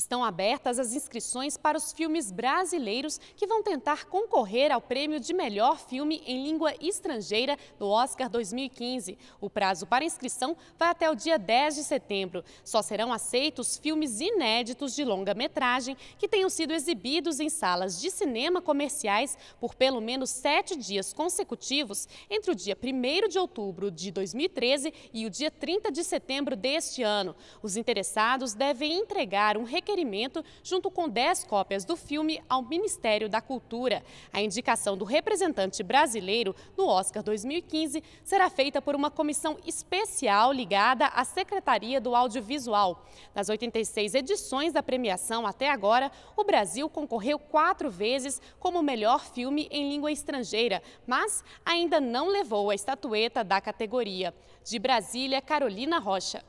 Estão abertas as inscrições para os filmes brasileiros que vão tentar concorrer ao prêmio de melhor filme em língua estrangeira do Oscar 2015. O prazo para inscrição vai até o dia 10 de setembro. Só serão aceitos filmes inéditos de longa-metragem que tenham sido exibidos em salas de cinema comerciais por pelo menos sete dias consecutivos entre o dia 1 de outubro de 2013 e o dia 30 de setembro deste ano. Os interessados devem entregar um requerimento requerimento junto com 10 cópias do filme ao Ministério da Cultura. A indicação do representante brasileiro no Oscar 2015 será feita por uma comissão especial ligada à Secretaria do Audiovisual. Nas 86 edições da premiação até agora, o Brasil concorreu quatro vezes como melhor filme em língua estrangeira, mas ainda não levou a estatueta da categoria. De Brasília, Carolina Rocha.